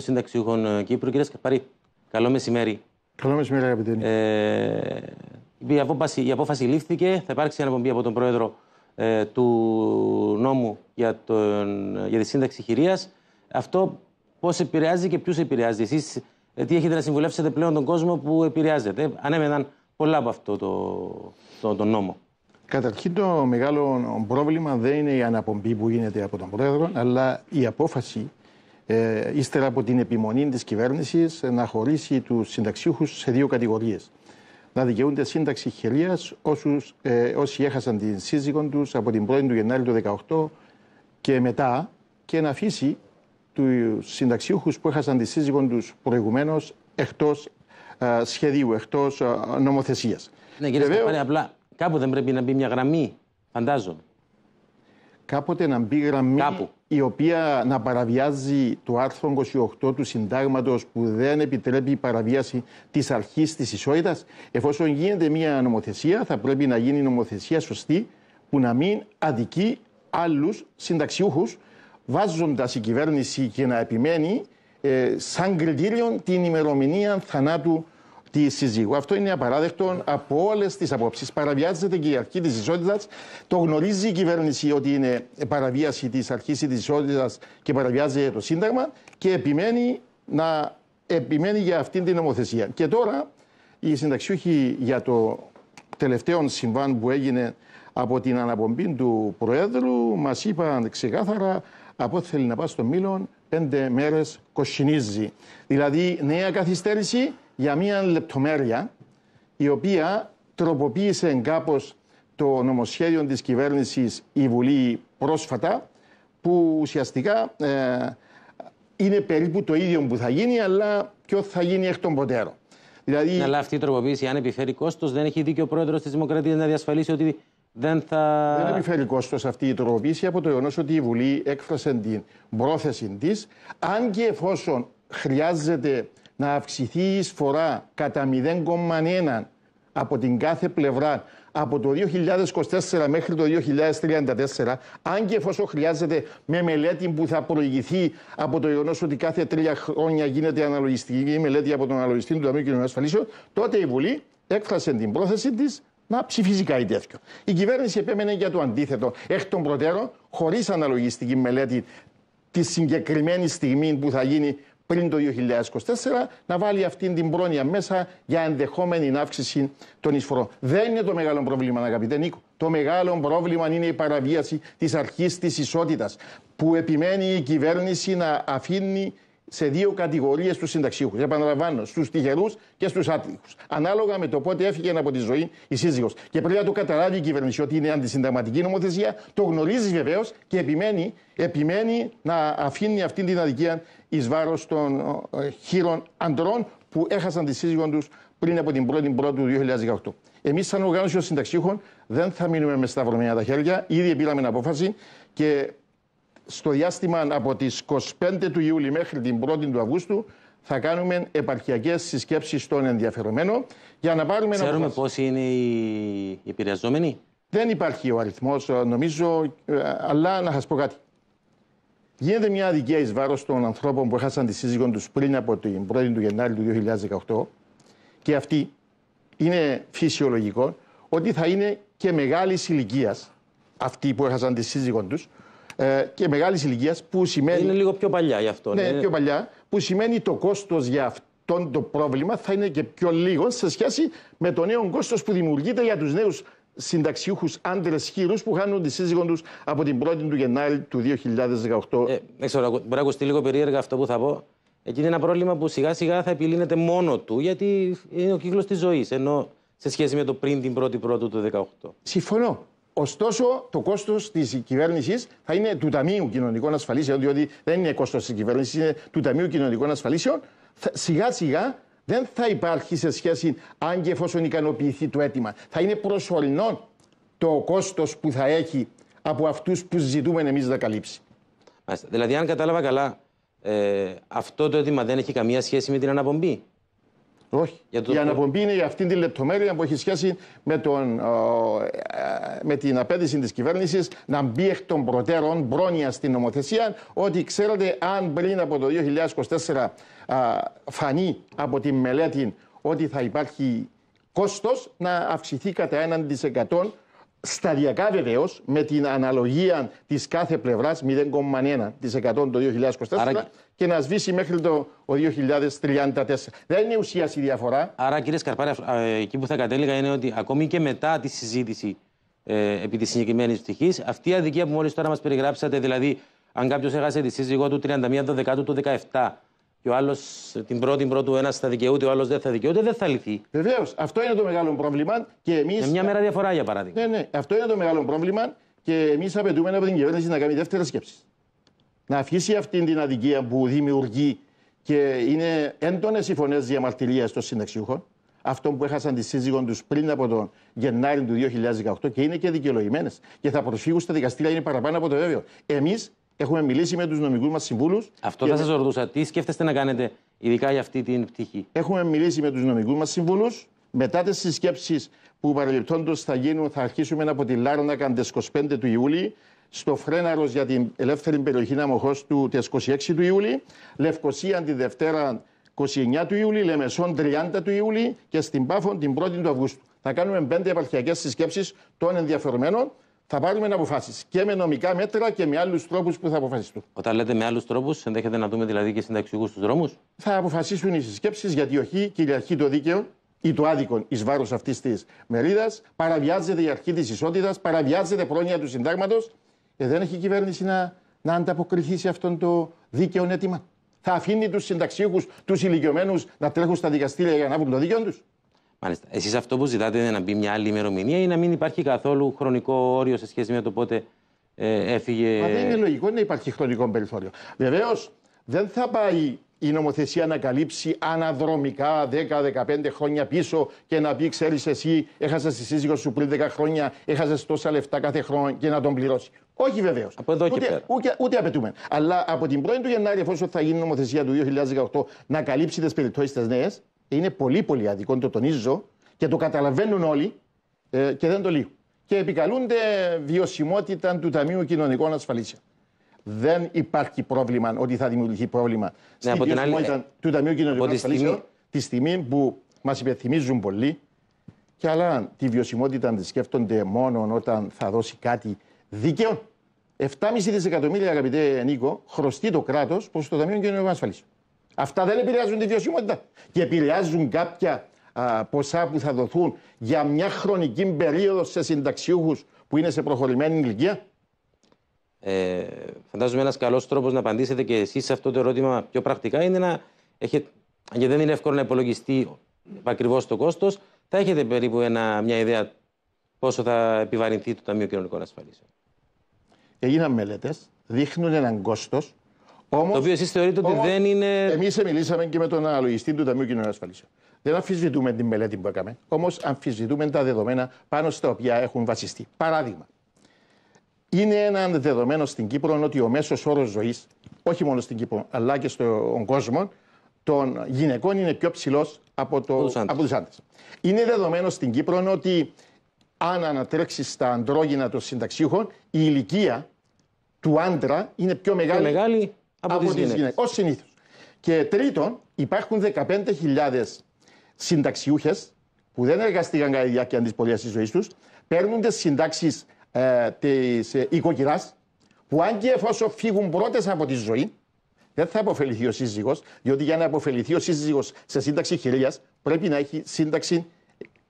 Συνταξιούχων ε, Κύπρου. Κύριε Σκαρπαρή, καλό μεσημέρι. Καλό μεσημέρι, αγαπητέ. Ε, η, απόφαση, η απόφαση λήφθηκε. Θα υπάρξει αναπομπή από τον πρόεδρο ε, του νόμου για, τον, για τη σύνταξη χειρίας. Αυτό πώς επηρεάζει και ποιους επηρεάζει. Εσείς ε, τι έχετε να συμβουλεύσετε πλέον τον κόσμο που επηρεάζεται. Ε, ανέμεναν πολλά από αυτό το, το, το νόμο. Καταρχήν το μεγάλο πρόβλημα δεν είναι η αναπομπή που γίνεται από τον πρόεδρο, αλλά η απόφαση ε, ύστερα από την επιμονή της κυβέρνησης να χωρίσει τους συνταξιούχους σε δύο κατηγορίες. Να δικαιούνται σύνταξη χελία ε, όσοι έχασαν την σύζυγό τους από την 1 του Γενάρη του 2018 και μετά και να αφήσει τους συνταξιούχους που έχασαν τη σύζυγό τους προηγουμένως εκτός ε, σχεδίου, εκτός ε, νομοθεσίας. Ναι, κύριε Βεβαίως... απλά κάπου δεν πρέπει να μπει μια γραμμή, φαντάζομαι κάποτε να μπει γραμμή η οποία να παραβιάζει το άρθρο 28 του συντάγματος που δεν επιτρέπει η παραβίαση της αρχής της ισότητας. Εφόσον γίνεται μια νομοθεσία, θα πρέπει να γίνει νομοθεσία σωστή που να μην αδικεί άλλους συνταξιούχους βάζοντας η κυβέρνηση και να επιμένει ε, σαν κριτήριο την ημερομηνία θανάτου τη σύζυγου. Αυτό είναι απαράδεκτο από όλες τις απόψεις. Παραβιάζεται και η αρχή της ισότητας. Το γνωρίζει η κυβέρνηση ότι είναι παραβίαση της αρχής της ισότητας και παραβιάζει το Σύνταγμα και επιμένει, να, επιμένει για αυτήν την νομοθεσία. Και τώρα οι συνταξιούχοι για το τελευταίο συμβάν που έγινε από την αναπομπή του Προέδρου μας είπαν ξεκάθαρα από ό,τι θέλει να πάει στο Μήλον πέντε μέρες κοσκινίζει. Δηλαδή νέα καθυστέρηση για μια λεπτομέρεια η οποία τροποποίησε κάπω το νομοσχέδιο της κυβέρνησης η Βουλή πρόσφατα που ουσιαστικά ε, είναι περίπου το ίδιο που θα γίνει αλλά ποιο θα γίνει εκ των ποτέρων. Δηλαδή... Ναι, αλλά αυτή η τροποποίηση αν επιφέρει κόστος δεν έχει δίκιο ο πρόεδρος της Δημοκρατίας να διασφαλίσει ότι δεν θα. Δεν επιφέρει κόστος αυτή η τροποποίηση από το γεγονός ότι η Βουλή έκφρασε την πρόθεση της, αν και εφόσον χρειάζεται να αυξηθεί η εισφορά κατά 0,1 από την κάθε πλευρά από το 2024 μέχρι το 2034, αν και εφόσον χρειάζεται με μελέτη που θα προηγηθεί από το γεγονός ότι κάθε τρία χρόνια γίνεται αναλογιστική μελέτη από τον αναλογιστή του Ταμείου Κοινωνικών Ασφαλίσεων, τότε η Βουλή έκφρασε την πρόθεση της να ψηφίζει κάτι τέτοιο. Η κυβέρνηση επέμενε για το αντίθετο. Εκ των προτέρων, χωρίς αναλογιστική μελέτη τη συγκεκριμένη στιγμή που θα γίνει πριν το 2024 να βάλει αυτή την πρόνοια μέσα για ενδεχόμενη αύξηση των εισφορών. Δεν είναι το μεγάλο πρόβλημα, αγαπητέ Νίκο. Το μεγάλο πρόβλημα είναι η παραβίαση της αρχής της ισότητας που επιμένει η κυβέρνηση να αφήνει σε δύο κατηγορίες του συνταξίου. Επαναλαμβάνω, στους τυχερούς και στους άτυχους. Ανάλογα με το πότε έφυγε από τη ζωή η σύζυγος. Και πρέπει να το καταλάβει η κυβέρνηση ότι είναι αντισυνταγματική νομοθεσία. Το γνωρίζει βεβαίως και επιμένει, επιμένει να αφήνει αυτή την αδικία εις βάρος των ε, χείρων αντρών που έχασαν τη σύζυγό τους πριν από την 1η Πρώτη του 2018. Εμείς, σαν οργάνωση των συνταξίχων δεν θα μείνουμε με σταυρωμένα τα χέρια. Ήδη πήραμε απόφαση και στο διάστημα από τις 25 του Ιούλη μέχρι την 1η του Αυγούστου θα κάνουμε επαρχιακές συσκέψεις στον ενδιαφερομένο για να πάρουμε... Ξέρουμε πόσοι είναι οι επηρεαζόμενοι. Δεν υπάρχει ο αριθμός, ε, νομίζω, ε, αλλά να σας πω κάτι. Γίνεται μια αδικία εις βάρος των ανθρώπων που έχασαν τη σύζυγό τους πριν από την 1η του Γενάρη του 2018 και αυτή είναι φυσιολογικό ότι θα είναι και μεγάλης ηλικίας αυτοί που έχασαν τη σύζυγό τους ε, και μεγάλης ηλικίας που σημαίνει. Είναι λίγο πιο παλιά γι' αυτό. Ναι, ναι, πιο παλιά. Που σημαίνει το κόστος για αυτό το πρόβλημα θα είναι και πιο λίγο σε σχέση με το νέο κόστος που δημιουργείται για τους νέους συνταξιούχους άντρες χείρους που χάνουν τη σύζυγό τους από την 1η του Γενάρη του 2018. Ε, ξέρω, μπορεί να ακουστεί λίγο περίεργα αυτό που θα πω. Εκεί είναι ένα πρόβλημα που σιγά σιγά θα επιλύνεται μόνο του, γιατί είναι ο κύκλος της ζωής. Ενώ σε σχέση με το πριν την 1η Πρώτου του 2018. Συμφωνώ. Ωστόσο, το κόστος της κυβέρνησης θα είναι του Ταμείου Κοινωνικών Ασφαλίσεων, διότι δεν είναι κόστος της κυβέρνησης, είναι του Ταμείου Κοινωνικών Ασφαλίσεων. Σιγά σιγά δεν θα υπάρχει σε σχέση αν και εφόσον ικανοποιηθεί το αίτημα. Θα είναι προσωρινό το κόστος που θα έχει από αυτούς που ζητούμε εμείς να καλύψει. Δηλαδή, αν κατάλαβα καλά, ε, αυτό το αίτημα δεν έχει καμία σχέση με την αναπομπή. Όχι. Για το... Η αναπομπή είναι για αυτήν την λεπτομέρεια που έχει σχέση με, τον, ε, με την απέτηση της κυβέρνησης να μπει εκ των προτέρων πρόνοια στην νομοθεσία ότι ξέρετε, αν πριν από το 2024 φανεί από τη μελέτη ότι θα υπάρχει κόστος να αυξηθεί κατά 1% σταδιακά βεβαίως, με την αναλογία της κάθε πλευράς 0,1% το 2024 και να σβήσει μέχρι το 2034. Δεν είναι ουσία η διαφορά. Άρα, κύριε Σκαρπάρη, εκεί που θα κατέληγα είναι ότι ακόμη και μετά τη συζήτηση ε, επί της συγκεκριμένης πτυχής, αυτή η αδικία που μόλις τώρα μας περιγράψατε, δηλαδή αν κάποιος έχασε τη σύζυγό του 31 Δεκάτου του και ο άλλος την πρώτη πρώτου ένας θα δικαιούται, ο άλλος δεν θα δικαιούται, δεν θα λυθεί. Βεβαίως. Αυτό είναι το μεγάλο πρόβλημα. Και εμείς... Με μια μέρα διαφορά, για παράδειγμα. Ναι, ναι. Αυτό είναι το μεγάλο πρόβλημα. Και εμείς απαιτούμε από την κυβέρνηση να κάνει δεύτερες σκέψη. Να αφήσει αυτή την αδικία που δημιουργεί και είναι έντονες οι φωνές διαμαρτυρίας των συνταξιούχων. Αυτό που έχασαν τη σύζυγό τους πριν από τον Γενάρη του 2018 και είναι και δικαιολογημένες. Και θα προσφύγουν στα δικαστήρια, είναι παραπάνω από το βέβαιο. Εμείς Έχουμε μιλήσει με τους νομικούς μας συμβούλους. Αυτό θα σας ρωτούσα. Τι σκέφτεστε να κάνετε, ειδικά για αυτή την πτυχή. Έχουμε μιλήσει με τους νομικούς μας συμβούλους. Μετά τις συσκέψεις που παρελειπτόντω θα γίνουν, θα αρχίσουμε από τη Λάρνακα τις 25 του Ιούλη, στο Φρέναρος για την ελεύθερη περιοχή Ναμοχώς του 26 του Ιούλη, Λευκοσία τη Δευτέρα 29 του Ιούλη, Λεμεσόν 30 του Ιούλη και στην Πάφον την 1η του Αυγούστου. Θα κάνουμε πέντε επαρχιακές συσκέψεις των ενδιαφερμένων θα πάρουμε να αποφάσεις και με νομικά μέτρα και με άλλους τρόπους που θα αποφασιστούν. Όταν λέτε με άλλους τρόπους, ενδέχεται να δούμε δηλαδή και συνταξιούχους στους δρόμους. Θα αποφασίσουν οι συσκέψεις γιατί όχι κυριαρχεί το δίκαιο ή το άδικο εις βάρος αυτής της μερίδας. Παραβιάζεται η αρχή της ισότητας, παραβιάζεται πρόνοια του συντάγματος. Και δεν έχει η κυβέρνηση να, να ανταποκριθεί σε αυτο το δίκαιο αίτημα. Θα αφήνει τους συνταξιούχους, τους ηλικιωμένους να τρέχουν στα δικαστήρια για να βγουν το δίκαιο τους. Μάλιστα. Εσείς αυτό που ζητάτε είναι να μπει μια άλλη ημερομηνία ή να μην υπάρχει καθόλου χρονικό όριο σε σχέση με το πότε ε, έφυγε. Μα δεν είναι λογικό να υπάρχει χρονικό περιθώριο. Βεβαίως δεν θα πάει η νομοθεσία να καλύψει αναδρομικά 10-15 χρόνια πίσω και να πει: Ξέρεις, εσύ έχασες τη σύζυγο σου πριν 10 χρόνια, έχασες τόσα λεφτά κάθε χρόνο και να τον πληρώσει. Όχι βεβαίως. ούτε, Ούτε, ούτε απαιτούμε. Αλλά από την 1η του Γενάρη, εφόσον θα γίνει η νομοθεσία του 2018 να καλύψει τις περιπτώσεις της νέες, είναι πολύ πολύ αδικό, το τονίζω και το καταλαβαίνουν όλοι ε, και δεν το λύγουν. Και επικαλούνται βιωσιμότητα του Ταμείου Κοινωνικών Ασφαλίσεων. Δεν υπάρχει πρόβλημα ότι θα δημιουργηθεί πρόβλημα ναι, στη βιωσιμότητα του Ταμείου Κοινωνικών τη Ασφαλίσεων στιγμή... τη στιγμή που μας υπενθυμίζουν πολύ και αλλά τη βιωσιμότητα τη σκέφτονται μόνο όταν θα δώσει κάτι δίκαιο. 7,5 δισεκατομμύρια, αγαπητέ Νίκο, χρωστεί το κράτος προς το Ταμείο Κοινωνικών Ασφαλίσεων. Αυτά δεν επηρεάζουν τη βιωσιμότητα. Και επηρεάζουν κάποια ποσά που θα δοθούν για μια χρονική περίοδο σε συνταξιούχους που είναι σε προχωρημένη ηλικία. Ε, φαντάζομαι ένας καλός τρόπος να απαντήσετε και εσείς σε αυτό το ερώτημα πιο πρακτικά είναι να έχετε. Γιατί δεν είναι εύκολο να υπολογιστεί ακριβώς το κόστος, θα έχετε περίπου ένα, μια ιδέα πόσο θα επιβαρυνθεί το Ταμείο Κοινωνικών Ασφαλίσεων. Έγιναν μελέτες, δείχνουν έναν κόστος όμως, το οποίο εσείς θεωρείτε ότι όμως, δεν είναι. Εμείς μιλήσαμε και με τον αναλογιστή του Ταμείου Κοινωνικών Ασφαλίσεων. Δεν αμφισβητούμε την μελέτη που έκαμε, όμως αμφισβητούμε τα δεδομένα πάνω στα οποία έχουν βασιστεί. Παράδειγμα, είναι ένα δεδομένο στην Κύπρο ότι ο μέσος όρος ζωής, όχι μόνο στην Κύπρο, αλλά και στον κόσμο, των γυναικών είναι πιο ψηλός από, το, από τους άντρες. Είναι δεδομένο στην Κύπρο ότι αν ανατρέξεις τα αντρόγυνα των συνταξίχων, η ηλικία του άντρα είναι πιο μεγάλη, πιο μεγάλη από, από τις Ως Και τρίτον, υπάρχουν 15.000 συνταξιούχες που δεν εργαστήκαν κατά τη διάρκεια της της ζωής τους, παίρνουν τις συντάξεις ε, της ε, που αν και εφόσον φύγουν πρώτες από τη ζωή, δεν θα αποφεληθεί ο σύζυγος, διότι για να αποφεληθεί ο σύζυγος σε σύνταξη χιλία, πρέπει να έχει σύνταξη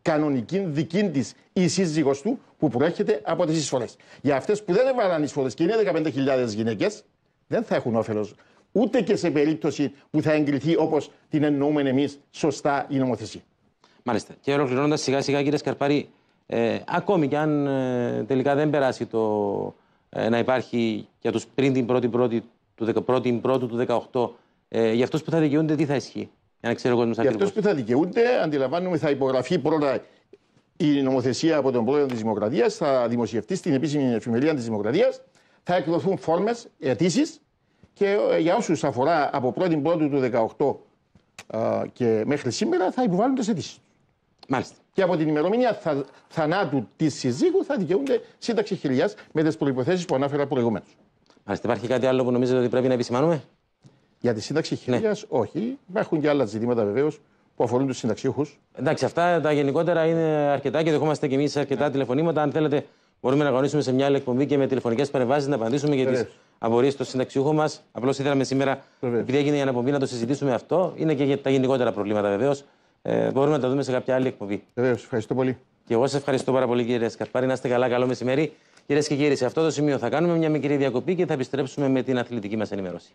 κανονική δική της η σύζυγος του που προέρχεται από τις εισφορές. Για αυτές που δεν έβαλαν εισφορές και είναι 15.000 γυναίκες, δεν θα έχουν όφελος ούτε και σε περίπτωση που θα εγκριθεί όπως την εννοούμε εμείς σωστά η νομοθεσία. Μάλιστα. Και ολοκληρώνοντας σιγά σιγά, κύριε Σκαρπάρη, ε, ακόμη και αν ε, τελικά δεν περάσει το ε, να υπάρχει για τους πριν την πρώτη πρώτη του 1 18, ε, για αυτούς που θα δικαιούνται, τι θα ισχύει. Για να ξέρω Για αυτούς που θα δικαιούνται, αντιλαμβάνομαι, θα υπογραφεί πρώτα η νομοθεσία από τον πρόεδρο της Δημοκρατίας, θα δημοσιευτεί στην επίσημη εφημερίδα της Δημοκρατίας θα εκδοθούν φόρμες, αιτήσεις και ε, για όσους αφορά πρώτη Πρώτη του 2018 ε, και μέχρι σήμερα θα υποβάλλονται τις αιτήσεις. Μάλιστα. Και από την ημερομηνία θα, θανάτου της συζύγου θα δικαιούνται σύνταξη χιλιάς με τις προποθέσει που ανάφερα προηγουμένως. Μάλιστα. Υπάρχει κάτι άλλο που νομίζετε ότι πρέπει να επισημάνουμε. Για τη σύνταξη ναι. χιλιάς, όχι. Υπάρχουν και άλλα ζητήματα βεβαίως που αφορούν τους συνταξιούχους. Εντάξει, αυτά τα γενικότερα είναι αρκετά και δεχόμαστε κι εμείς αρκετά ναι. τηλεφωνήματα. Αν θέλετε Μπορούμε να αγωνίσουμε σε μια άλλη εκπομπή και με τηλεφωνικές παρεμβάσεις να απαντήσουμε για τις απορίες των συνταξιούχων μας. Απλώς ήθελαμε σήμερα, Βεβαίως. επειδή έγινε η αναπομπή, να το συζητήσουμε αυτό. Είναι και για τα γενικότερα προβλήματα βεβαίως. Ε, μπορούμε να τα δούμε σε κάποια άλλη εκπομπή. Βεβαίως. Ευχαριστώ πολύ. Και εγώ σα ευχαριστώ πάρα πολύ, κύριε Σκαρπάρη. Να είστε καλά. Καλό μεσημέρι. Κυρίες και κύριοι, σε αυτό το σημείο θα κάνουμε μια μικρή διακοπή και θα επιστρέψουμε με την αθλητική μας ενημέρωση.